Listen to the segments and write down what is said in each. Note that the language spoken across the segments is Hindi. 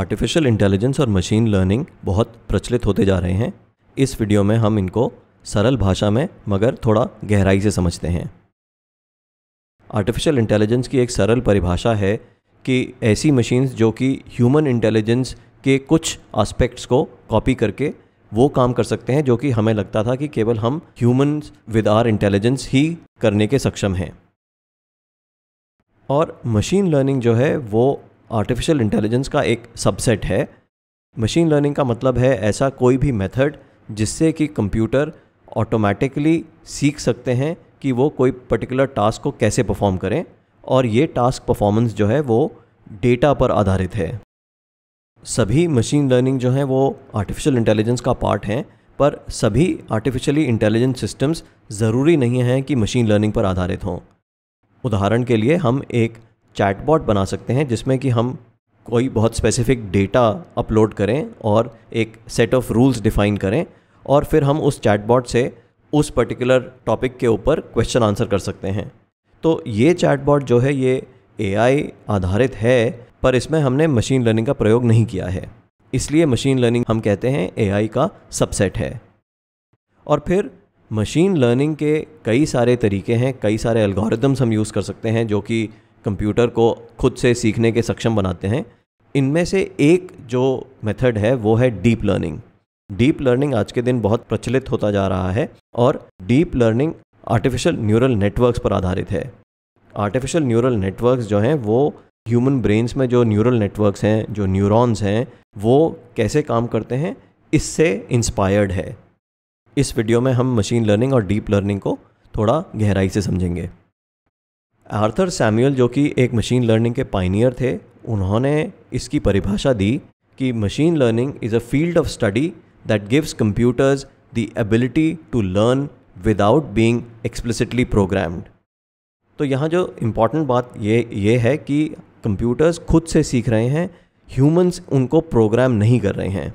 आर्टिफिशियल इंटेलिजेंस और मशीन लर्निंग बहुत प्रचलित होते जा रहे हैं इस वीडियो में हम इनको सरल भाषा में मगर थोड़ा गहराई से समझते हैं आर्टिफिशियल इंटेलिजेंस की एक सरल परिभाषा है कि ऐसी मशीन्स जो कि ह्यूमन इंटेलिजेंस के कुछ आस्पेक्ट्स को कॉपी करके वो काम कर सकते हैं जो कि हमें लगता था कि केवल हम ह्यूमन विद आर इंटेलिजेंस ही करने के सक्षम हैं और मशीन लर्निंग जो है वो आर्टिफिशियल इंटेलिजेंस का एक सबसेट है मशीन लर्निंग का मतलब है ऐसा कोई भी मेथड जिससे कि कंप्यूटर ऑटोमेटिकली सीख सकते हैं कि वो कोई पर्टिकुलर टास्क को कैसे परफॉर्म करें और ये टास्क परफॉर्मेंस जो है वो डेटा पर आधारित है सभी मशीन लर्निंग जो है वो आर्टिफिशियल इंटेलिजेंस का पार्ट हैं पर सभी आर्टिफिशियली इंटेलिजेंट सिस्टम्स ज़रूरी नहीं हैं कि मशीन लर्निंग पर आधारित हों उदाहरण के लिए हम एक चैटबॉट बना सकते हैं जिसमें कि हम कोई बहुत स्पेसिफिक डेटा अपलोड करें और एक सेट ऑफ रूल्स डिफ़ाइन करें और फिर हम उस चैटबॉट से उस पर्टिकुलर टॉपिक के ऊपर क्वेश्चन आंसर कर सकते हैं तो ये चैटबॉट जो है ये ए आधारित है पर इसमें हमने मशीन लर्निंग का प्रयोग नहीं किया है इसलिए मशीन लर्निंग हम कहते हैं ए का सबसेट है और फिर मशीन लर्निंग के कई सारे तरीके हैं कई सारे एल्गोरिदम्स हम यूज़ कर सकते हैं जो कि कंप्यूटर को खुद से सीखने के सक्षम बनाते हैं इनमें से एक जो मेथड है वो है डीप लर्निंग डीप लर्निंग आज के दिन बहुत प्रचलित होता जा रहा है और deep learning artificial neural networks पर आधारित है आर्टिफिशियल न्यूरल नेटवर्क्स जो हैं वो ह्यूमन ब्रेन्स में जो न्यूरल नेटवर्क्स हैं जो न्यूरॉन्स हैं वो कैसे काम करते हैं इससे इंस्पायर्ड है इस वीडियो में हम मशीन लर्निंग और डीप लर्निंग को थोड़ा गहराई से समझेंगे आर्थर सैम्यूल जो कि एक मशीन लर्निंग के पाइनियर थे उन्होंने इसकी परिभाषा दी कि machine learning is a field of study that gives computers the ability to learn without being explicitly programmed तो यहाँ जो इम्पॉर्टेंट बात ये ये है कि कंप्यूटर्स खुद से सीख रहे हैं ह्यूमंस उनको प्रोग्राम नहीं कर रहे हैं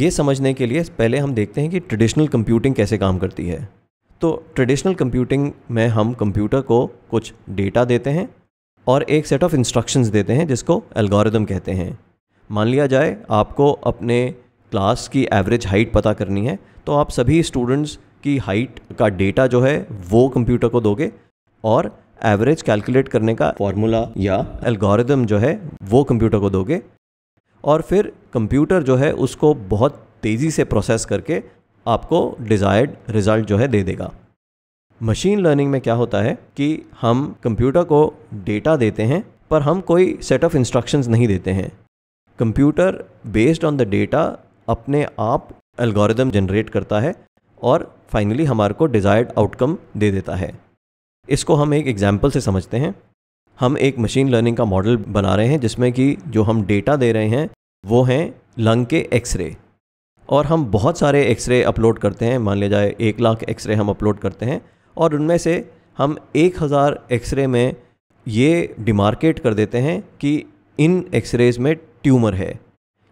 ये समझने के लिए पहले हम देखते हैं कि ट्रेडिशनल कंप्यूटिंग कैसे काम करती है तो ट्रेडिशनल कंप्यूटिंग में हम कंप्यूटर को कुछ डेटा देते हैं और एक सेट ऑफ इंस्ट्रक्शंस देते हैं जिसको एल्गोरिदम कहते हैं मान लिया जाए आपको अपने क्लास की एवरेज हाइट पता करनी है तो आप सभी स्टूडेंट्स की हाइट का डेटा जो है वो कंप्यूटर को दोगे और एवरेज कैलकुलेट करने का फार्मूला या एल्गोरिदम जो है वो कंप्यूटर को दोगे और फिर कंप्यूटर जो है उसको बहुत तेज़ी से प्रोसेस करके आपको डिज़ायर्ड रिज़ल्ट जो है दे देगा मशीन लर्निंग में क्या होता है कि हम कंप्यूटर को डेटा देते हैं पर हम कोई सेट ऑफ इंस्ट्रक्शंस नहीं देते हैं computer based on the data अपने आप एल्गोरिदम जनरेट करता है और फाइनली हमारे को डिज़ायर्ड आउटकम दे देता है इसको हम एक एग्जाम्पल से समझते हैं हम एक मशीन लर्निंग का मॉडल बना रहे हैं जिसमें कि जो हम डेटा दे रहे हैं वो हैं लंग के एक्सरे और हम बहुत सारे एक्सरे अपलोड करते हैं मान लिया जाए एक लाख एक्सरे हम अपलोड करते हैं और उनमें से हम एक हज़ार एक्सरे में ये डिमार्केट कर देते हैं कि इन एक्सरेज में ट्यूमर है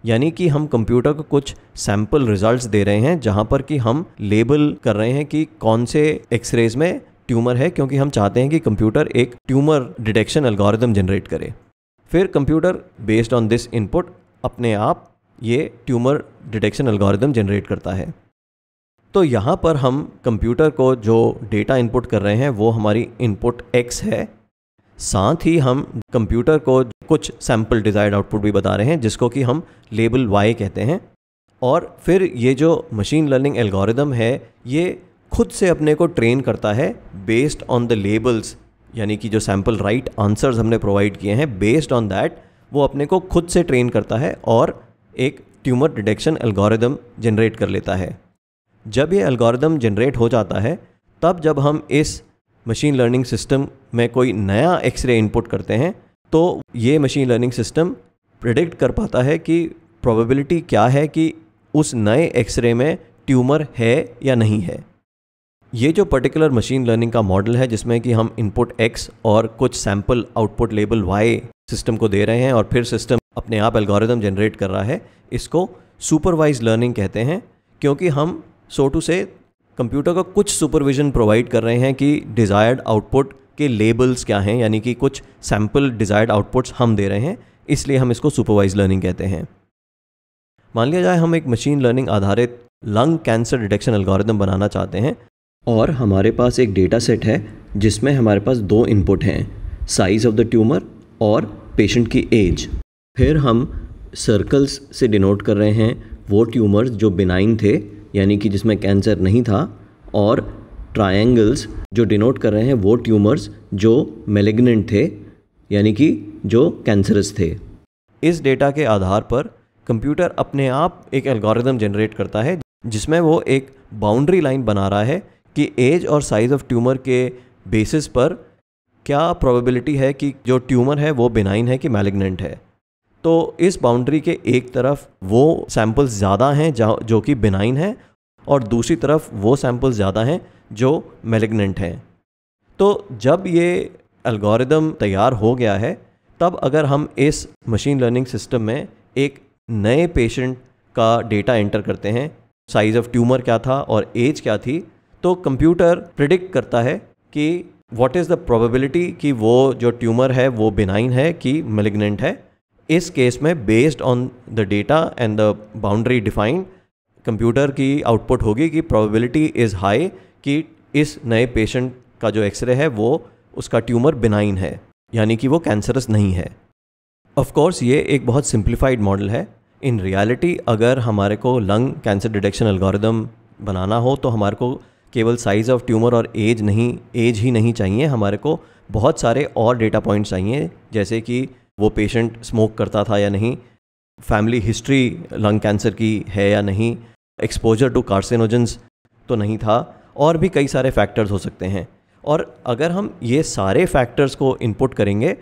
यानी कि हम कंप्यूटर को कुछ सैम्पल रिजल्ट्स दे रहे हैं जहाँ पर कि हम लेबल कर रहे हैं कि कौन से एक्सरेज में ट्यूमर है क्योंकि हम चाहते हैं कि कंप्यूटर एक ट्यूमर डिटेक्शन एल्गोरिदम जनरेट करे फिर computer based on this input अपने आप ये ट्यूमर डिटेक्शन एल्गोरिदम जनरेट करता है तो यहाँ पर हम कंप्यूटर को जो डेटा इनपुट कर रहे हैं वो हमारी इनपुट एक्स है साथ ही हम कंप्यूटर को कुछ सैम्पल डिज़ायर्ड आउटपुट भी बता रहे हैं जिसको कि हम लेबल वाई कहते हैं और फिर ये जो मशीन लर्निंग एल्गोरिदम है ये खुद से अपने को ट्रेन करता है बेस्ड ऑन द लेबल्स यानी कि जो सैम्पल राइट आंसर्स हमने प्रोवाइड किए हैं बेस्ड ऑन दैट वो अपने को खुद से ट्रेन करता है और एक ट्यूमर डिटेक्शन एल्गोरिदम जनरेट कर लेता है जब ये एल्गोरिदम जनरेट हो जाता है तब जब हम इस मशीन लर्निंग सिस्टम में कोई नया एक्सरे इनपुट करते हैं तो ये मशीन लर्निंग सिस्टम प्रिडिक्ट कर पाता है कि प्रोबेबिलिटी क्या है कि उस नए एक्सरे में ट्यूमर है या नहीं है ये जो पर्टिकुलर मशीन लर्निंग का मॉडल है जिसमें कि हम इनपुट एक्स और कुछ sample output label Y system को दे रहे हैं और फिर सिस्टम अपने आप एल्गोरिदम जनरेट कर रहा है इसको सुपरवाइज लर्निंग कहते हैं क्योंकि हम सोटू से कंप्यूटर का कुछ सुपरविजन प्रोवाइड कर रहे हैं कि डिज़ायर्ड आउटपुट के लेबल्स क्या हैं यानी कि कुछ सैम्पल डिज़ायर्ड आउटपुट्स हम दे रहे हैं इसलिए हम इसको सुपरवाइज लर्निंग कहते हैं मान लिया जाए हम एक मशीन लर्निंग आधारित लंग कैंसर डिटेक्शन एल्गोरिदम बनाना चाहते हैं और हमारे पास एक डेटा सेट है जिसमें हमारे पास दो इनपुट हैं साइज़ ऑफ द ट्यूमर और पेशेंट की एज फिर हम सर्कल्स से डिनोट कर रहे हैं वो ट्यूमर्स जो बिनाइन थे यानी कि जिसमें कैंसर नहीं था और ट्रायंगल्स जो डिनोट कर रहे हैं वो ट्यूमर्स जो मेलेग्नेंट थे यानी कि जो कैंसरस थे इस डेटा के आधार पर कंप्यूटर अपने आप एक एल्गोरिदम जनरेट करता है जिसमें वो एक बाउंड्री लाइन बना रहा है कि एज और साइज़ ऑफ ट्यूमर के बेसिस पर क्या प्रोबेबिलिटी है कि जो ट्यूमर है वो बिनाइन है कि मैलिग्नेंट है तो इस बाउंड्री के एक तरफ वो सैम्पल्स ज़्यादा हैं जो कि बिनाइन हैं और दूसरी तरफ वो सैम्पल्स ज़्यादा हैं जो मेलिग्नेंट हैं तो जब ये एल्गोरिदम तैयार हो गया है तब अगर हम इस मशीन लर्निंग सिस्टम में एक नए पेशेंट का डेटा एंटर करते हैं साइज़ ऑफ ट्यूमर क्या था और एज क्या थी तो कंप्यूटर प्रिडिक्ट करता है कि व्हाट इज़ द प्रोबेबिलिटी कि वो जो ट्यूमर है वो बिनाइन है कि मेलिग्नेंट है इस केस में based on the data and the boundary defined computer की आउटपुट होगी कि प्रोबेबिलिटी इज़ हाई कि इस नए पेशेंट का जो एक्सरे है वो उसका ट्यूमर बिनाइन है यानी कि वो कैंसरस नहीं है ऑफ कोर्स ये एक बहुत सिंप्लीफाइड मॉडल है इन रियलिटी अगर हमारे को लंग कैंसर डिटेक्शन एल्गोरिदम बनाना हो तो हमारे को केवल साइज़ ऑफ ट्यूमर और एज नहीं एज ही नहीं चाहिए हमारे को बहुत सारे और डेटा पॉइंट्स चाहिए जैसे कि वो पेशेंट स्मोक करता था या नहीं फैमिली हिस्ट्री लंग कैंसर की है या नहीं एक्सपोजर टू कार्सिनोजेंस तो नहीं था और भी कई सारे फैक्टर्स हो सकते हैं और अगर हम ये सारे फैक्टर्स को इनपुट करेंगे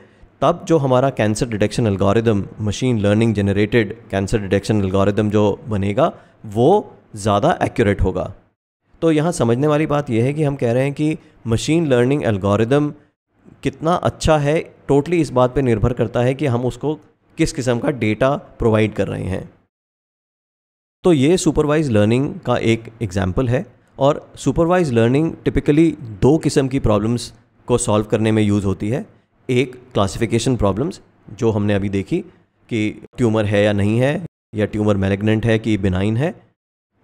तब जो हमारा cancer detection algorithm machine learning generated cancer detection algorithm जो बनेगा वो ज़्यादा एक्यूरेट होगा तो यहाँ समझने वाली बात यह है कि हम कह रहे हैं कि मशीन लर्निंग एल्गोरिदम कितना अच्छा है टोटली इस बात पे निर्भर करता है कि हम उसको किस किस्म का डेटा प्रोवाइड कर रहे हैं तो ये सुपरवाइज लर्निंग का एक एग्जाम्पल है और सुपरवाइज लर्निंग टिपिकली दो किस्म की प्रॉब्लम्स को सॉल्व करने में यूज़ होती है एक क्लासिफिकेशन प्रॉब्लम्स जो हमने अभी देखी कि ट्यूमर है या नहीं है या ट्यूमर मैलेग्नेंट है कि बिनाइन है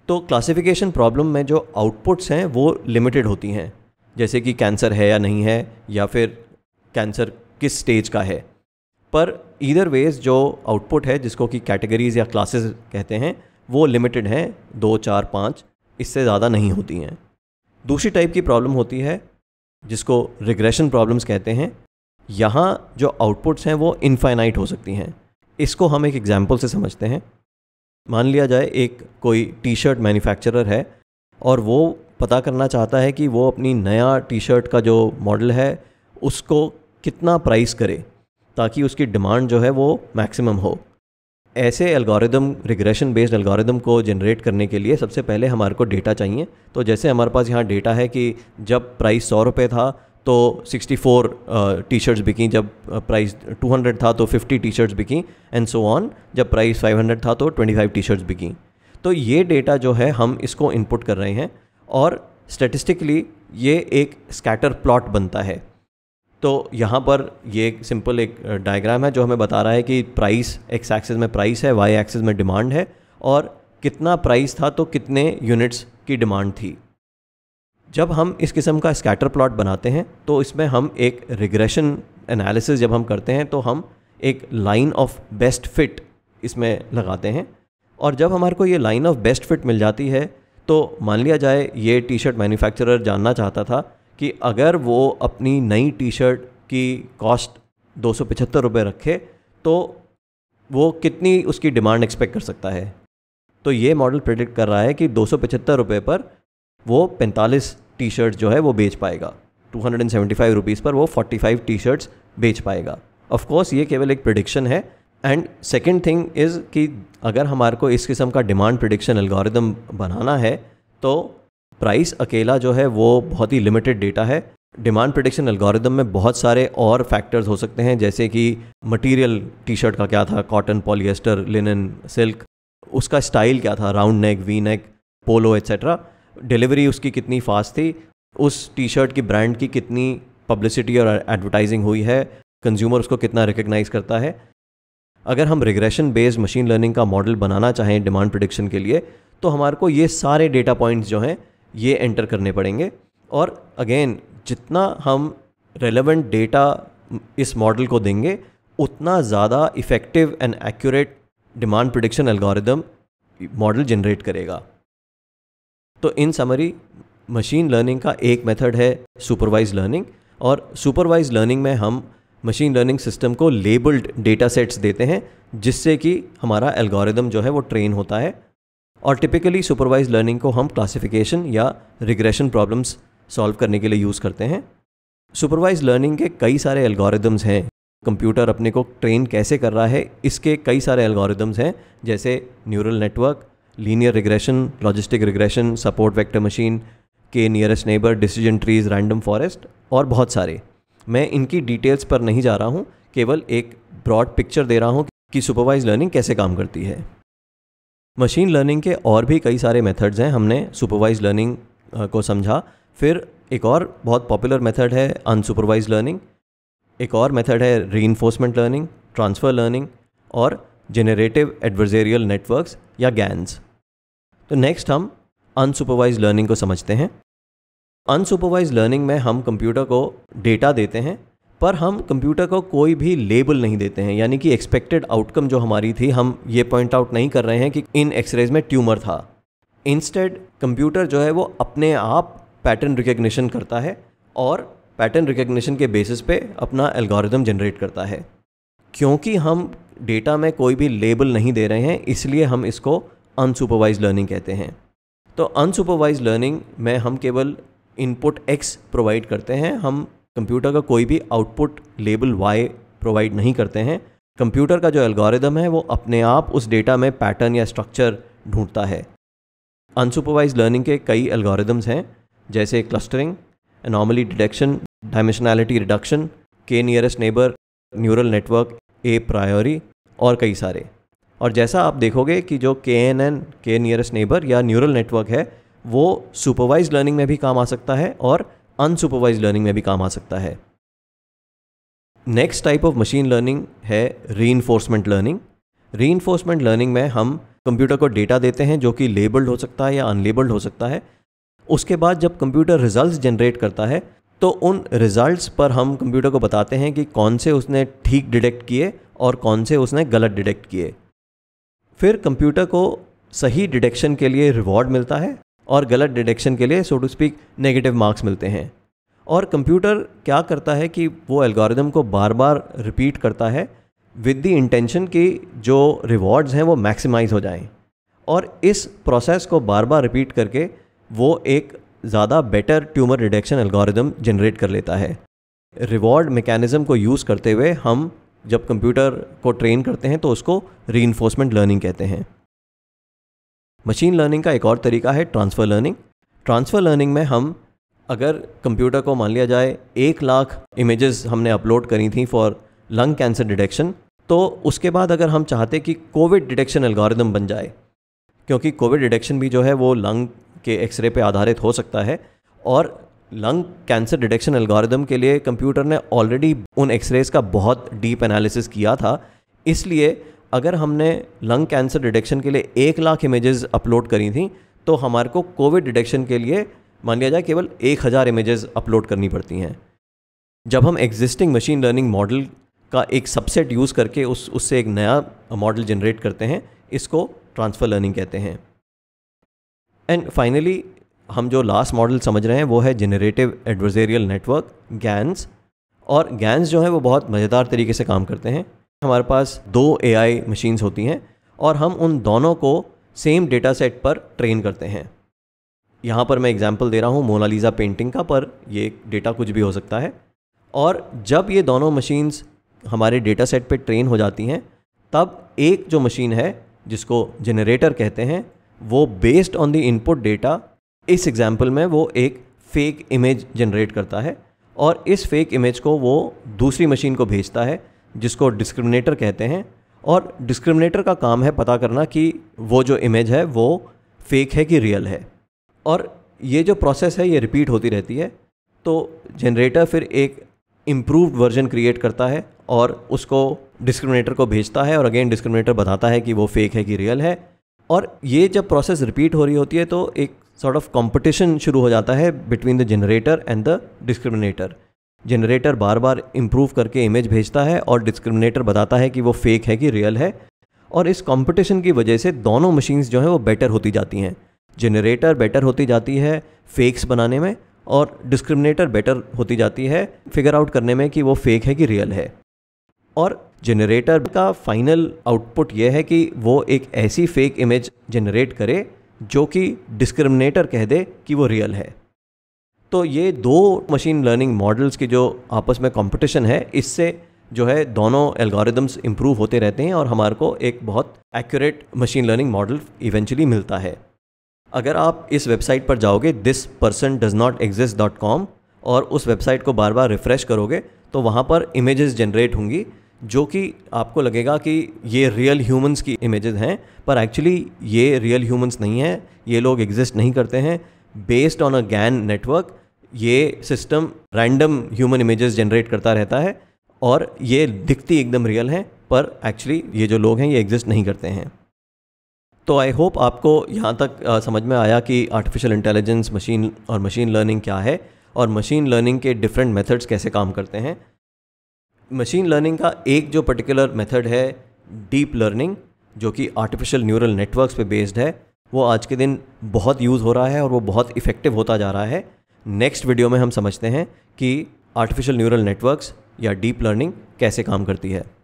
तो क्लासिफिकेशन प्रॉब्लम में जो आउटपुट्स हैं वो लिमिटेड होती हैं जैसे कि कैंसर है या नहीं है या फिर कैंसर किस स्टेज का है पर इधर वेज जो आउटपुट है जिसको कि कैटेगरीज या क्लासेस कहते हैं वो लिमिटेड हैं दो चार पाँच इससे ज़्यादा नहीं होती हैं दूसरी टाइप की प्रॉब्लम होती है जिसको रिग्रेशन प्रॉब्लम्स कहते हैं यहाँ जो आउटपुट्स हैं वो इनफाइनाइट हो सकती हैं इसको हम एक एग्जाम्पल से समझते हैं मान लिया जाए एक कोई टी शर्ट मैन्युफैक्चरर है और वो पता करना चाहता है कि वो अपनी नया टी शर्ट का जो मॉडल है उसको कितना प्राइस करे ताकि उसकी डिमांड जो है वो मैक्सिमम हो ऐसे एल्गोरिदम रिग्रेशन बेस्ड एल्गोरिदम को जनरेट करने के लिए सबसे पहले हमारे को डेटा चाहिए तो जैसे हमारे पास यहाँ डेटा है कि जब प्राइस सौ रुपये था तो 64 टी शर्ट्स बिकी जब प्राइस 200 था तो 50 टी शर्ट्स बिकी एंड सो ऑन जब प्राइस 500 था तो 25 टी शर्ट्स बिकी तो ये डेटा जो है हम इसको इनपुट कर रहे हैं और स्टेटिस्टिकली ये एक स्कैटर प्लॉट बनता है तो यहाँ पर ये एक सिंपल एक डायग्राम है जो हमें बता रहा है कि प्राइस एक्स एक्सिस में प्राइस है वाई एक्सिस में डिमांड है और कितना प्राइस था तो कितने यूनिट्स की डिमांड थी जब हम इस किस्म का स्कैटर प्लॉट बनाते हैं तो इसमें हम एक रिग्रेशन एनालिसिस जब हम करते हैं तो हम एक लाइन ऑफ बेस्ट फिट इसमें लगाते हैं और जब हमारे को ये लाइन ऑफ बेस्ट फिट मिल जाती है तो मान लिया जाए ये टी शर्ट मैन्युफैक्चरर जानना चाहता था कि अगर वो अपनी नई टी शर्ट की कॉस्ट दो सौ रखे तो वो कितनी उसकी डिमांड एक्सपेक्ट कर सकता है तो ये मॉडल प्रेडिक्ट कर रहा है कि दो सौ पर वो 45 टी शर्ट्स जो है वो बेच पाएगा टू हंड्रेड पर वो 45 टी शर्ट्स बेच पाएगा ऑफ कोर्स ये केवल एक प्रडिक्शन है एंड सेकेंड थिंग इज़ कि अगर हमारे को इस किस्म का डिमांड प्रिडिक्शन एल्गोरिदम बनाना है तो प्राइस अकेला जो है वो बहुत ही लिमिटेड डेटा है डिमांड प्रिडिक्शन एल्गोरिदम में बहुत सारे और फैक्टर्स हो सकते हैं जैसे कि मटेरियल टी शर्ट का क्या था कॉटन पॉलिएस्टर लिनन सिल्क उसका स्टाइल क्या था round neck V neck polo etcetera delivery उसकी कितनी फास्ट थी उस टी शर्ट की ब्रांड की कितनी पब्लिसिटी और एडवर्टाइजिंग हुई है कंज्यूमर उसको कितना रिकग्नाइज करता है अगर हम रिग्रेशन बेस्ड मशीन लर्निंग का मॉडल बनाना चाहें डिमांड प्रोडिक्शन के लिए तो हमारे को ये सारे डेटा पॉइंट्स जो हैं ये एंटर करने पड़ेंगे और अगेन जितना हम रेलेवेंट डेटा इस मॉडल को देंगे उतना ज़्यादा effective and accurate demand prediction algorithm model generate करेगा तो इन समरी मशीन लर्निंग का एक मेथड है सुपरवाइज लर्निंग और सुपरवाइज लर्निंग में हम मशीन लर्निंग सिस्टम को लेबल्ड डेटा सेट्स देते हैं जिससे कि हमारा एल्गोरिदम जो है वो ट्रेन होता है और टिपिकली सुपरवाइज लर्निंग को हम क्लासिफिकेशन या रिग्रेशन प्रॉब्लम्स सॉल्व करने के लिए यूज़ करते हैं सुपरवाइज लर्निंग के कई सारे एल्गोरिदम्स हैं कंप्यूटर अपने को ट्रेन कैसे कर रहा है इसके कई सारे एल्गोरिदम्स हैं जैसे neural network linear regression logistic regression support vector machine K nearest neighbour decision trees random forest और बहुत सारे मैं इनकी डिटेल्स पर नहीं जा रहा हूँ केवल एक ब्रॉड पिक्चर दे रहा हूँ कि सुपरवाइज लर्निंग कैसे काम करती है मशीन लर्निंग के और भी कई सारे मेथड्स हैं हमने सुपरवाइज लर्निंग को समझा फिर एक और बहुत पॉपुलर मेथड है अनसुपरवाइज लर्निंग एक और मेथड है री लर्निंग ट्रांसफ़र लर्निंग और जेनरेटिव एडवर्जेरियल नेटवर्क्स या गैन्स तो नेक्स्ट हम अनसुपरवाइज लर्निंग को समझते हैं अनसुपरवाइज लर्निंग में हम कंप्यूटर को डेटा देते हैं पर हम कंप्यूटर को कोई भी लेबल नहीं देते हैं यानी कि एक्सपेक्टेड आउटकम जो हमारी थी हम ये पॉइंट आउट नहीं कर रहे हैं कि इन एक्सरेज में ट्यूमर था इंस्टेड कंप्यूटर जो है वो अपने आप पैटर्न रिकग्निशन करता है और पैटर्न रिकग्निशन के बेसिस पे अपना एल्गोरिदम जनरेट करता है क्योंकि हम डेटा में कोई भी लेबल नहीं दे रहे हैं इसलिए हम इसको अनसुपरवाइज लर्निंग कहते हैं तो अनसुपरवाइज लर्निंग में हम केवल इनपुट एक्स प्रोवाइड करते हैं हम कंप्यूटर का कोई भी आउटपुट लेबल वाई प्रोवाइड नहीं करते हैं कंप्यूटर का जो एल्गोरिदम है वो अपने आप उस डेटा में पैटर्न या स्ट्रक्चर ढूंढता है अनसुपरवाइज लर्निंग के कई एल्गोरिदम्स हैं जैसे clustering anomaly detection dimensionality reduction K nearest neighbour neural network a priori और कई सारे और जैसा आप देखोगे कि जो K N N K nearest neighbour या न्यूरल नेटवर्क है वो सुपरवाइज लर्निंग में भी काम आ सकता है और अनसुपरवाइज लर्निंग में भी काम आ सकता है next type of machine learning है री लर्निंग री लर्निंग में हम कंप्यूटर को डेटा देते हैं जो कि लेबल्ड हो सकता है या अनलेबल्ड हो सकता है उसके बाद जब कंप्यूटर रिजल्ट्स जनरेट करता है तो उन रिजल्ट्स पर हम कंप्यूटर को बताते हैं कि कौन से उसने ठीक डिटेक्ट किए और कौन से उसने गलत डिटेक्ट किए फिर कंप्यूटर को सही डिटेक्शन के लिए रिवॉर्ड मिलता है और गलत डिडक्शन के लिए so to speak negative marks मिलते हैं और कंप्यूटर क्या करता है कि वो एल्गोरिदम को बार बार रिपीट करता है विद द इंटेंशन कि जो रिवॉर्ड्स हैं वो मैक्सिमाइज हो जाएं और इस प्रोसेस को बार बार रिपीट करके वो एक ज़्यादा better tumour reduction algorithm generate कर लेता है रिवॉर्ड मेकेनिज़्म को यूज़ करते हुए हम जब कंप्यूटर को ट्रेन करते हैं तो उसको री लर्निंग कहते हैं मशीन लर्निंग का एक और तरीका है ट्रांसफ़र लर्निंग ट्रांसफ़र लर्निंग में हम अगर कंप्यूटर को मान लिया जाए एक लाख इमेजेस हमने अपलोड करी थी फॉर लंग कैंसर डिटेक्शन तो उसके बाद अगर हम चाहते कि कोविड डिटेक्शन एल्गोरिदम बन जाए क्योंकि कोविड डिटेक्शन भी जो है वो लंग के एक्सरे पे आधारित हो सकता है और लंग कैंसर डिटेक्शन एल्गोरिदम के लिए कंप्यूटर ने ऑलरेडी उन एक्सरेज का बहुत डीप एनालिसिस किया था इसलिए अगर हमने लंग कैंसर डिटेक्शन के लिए एक लाख इमेजेस अपलोड करी थी तो हमारे को कोविड डिटेक्शन के लिए मान लिया जाए केवल एक हज़ार इमेजेस अपलोड करनी पड़ती हैं जब हम एग्जिस्टिंग मशीन लर्निंग मॉडल का एक सबसेट यूज़ करके उस उससे एक नया मॉडल जनरेट करते हैं इसको ट्रांसफ़र लर्निंग कहते हैं एंड फाइनली हम जो लास्ट मॉडल समझ रहे हैं वो है जेनरेटिव एडवर्जेरियल नेटवर्क गैन्स और गैन्स जो है वो बहुत मज़ेदार तरीके से काम करते हैं हमारे पास दो ए आई मशीन्स होती हैं और हम उन दोनों को सेम डेटा सेट पर ट्रेन करते हैं यहाँ पर मैं एग्जाम्पल दे रहा हूँ मोनालिसा पेंटिंग का पर ये डेटा कुछ भी हो सकता है और जब ये दोनों मशीन्स हमारे डेटा सेट पर ट्रेन हो जाती हैं तब एक जो मशीन है जिसको जनरेटर कहते हैं वो based on the input data इस एग्जाम्पल में वो एक फेक इमेज जनरेट करता है और इस फेक इमेज को वो दूसरी मशीन को भेजता है जिसको डिस्क्रिमिनेटर कहते हैं और डिस्क्रिमिनेटर का काम है पता करना कि वो जो इमेज है वो फेक है कि रियल है और ये जो प्रोसेस है ये रिपीट होती रहती है तो जनरेटर फिर एक इम्प्रूवड वर्जन क्रिएट करता है और उसको डिस्क्रिमिनेटर को भेजता है और अगेन डिस्क्रिमिनेटर बताता है कि वो फेक है कि रियल है और ये जब प्रोसेस रिपीट हो रही होती है तो एक सॉर्ट ऑफ कंपटीशन शुरू हो जाता है between the generator and the discriminator generator बार बार इम्प्रूव करके इमेज भेजता है और डिस्क्रिमिनेटर बताता है कि वो फेक है कि रियल है और इस कंपटीशन की वजह से दोनों मशीन्स जो हैं वो बेटर होती जाती हैं जनरेटर बेटर होती जाती है फेक्स बनाने में और डिस्क्रिमिनेटर बेटर होती जाती है फिगर आउट करने में कि वो फेक है कि रियल है और जनरेटर का फाइनल आउटपुट यह है कि वो एक ऐसी फेक इमेज जनरेट करे जो कि डिस्क्रिमिनेटर कह दे कि वो रियल है तो ये दो मशीन लर्निंग मॉडल्स की जो आपस में कंपटीशन है इससे जो है दोनों एल्गोरिदम्स इम्प्रूव होते रहते हैं और हमारे को एक बहुत accurate machine learning model eventually मिलता है अगर आप इस वेबसाइट पर जाओगे this person does not exist dot com और उस वेबसाइट को बार बार रिफ़्रेश करोगे तो वहाँ पर इमेजेस जनरेट होंगी जो कि आपको लगेगा कि ये रियल ह्यूमंस की इमेजेस हैं पर एक्चुअली ये रियल ह्यूमंस नहीं हैं ये लोग एग्जिस्ट नहीं करते हैं based on a GAN network ये system random human images generate करता रहता है और ये दिखती एकदम रियल है पर एक्चुअली ये जो लोग हैं ये एग्जिस्ट नहीं करते हैं तो आई होप आपको यहाँ तक आ, समझ में आया कि आर्टिफिशियल इंटेलिजेंस मशीन और मशीन लर्निंग क्या है और मशीन लर्निंग के डिफरेंट मेथड्स कैसे काम करते हैं मशीन लर्निंग का एक जो पर्टिकुलर मेथड है डीप लर्निंग जो कि आर्टिफिशियल न्यूरल नेटवर्क्स पे बेस्ड है वो आज के दिन बहुत यूज़ हो रहा है और वो बहुत इफ़ेक्टिव होता जा रहा है नेक्स्ट वीडियो में हम समझते हैं कि आर्टिफिशियल न्यूरल नेटवर्क्स या डीप लर्निंग कैसे काम करती है